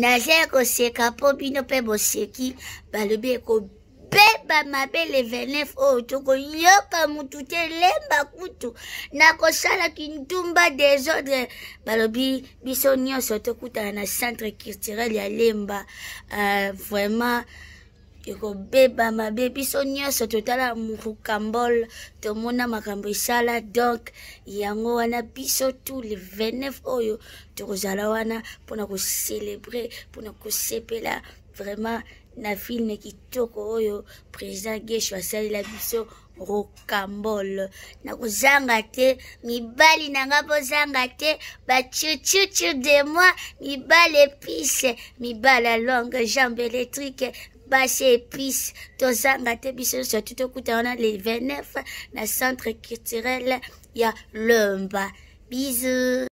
nazali koseka mpo bino mpe boseki balobi ekobeba mabe le 29 oyo tokoyoka motu te lemba kutu nakosala kindumba desordre balobi biso nyonso tokutana na centre culturel ya lemba uh, vraiment ekobeba mabe biso nyonso totala mokambol tomona makambo esala donk yango wana biso tu le 29 oyo tokozala wana mpona kocelebre mpona kosepela vraiment na filme kitoko oyo président gesho asalela biso rokambol nakozanga te mibali na nga bozanga te bachuchuchu de moi mibali epise mibali alonge jambe électrique bashe epice tozanga te biso nyonso tutokuta wana le 29 na centre culturel ya lomba bizu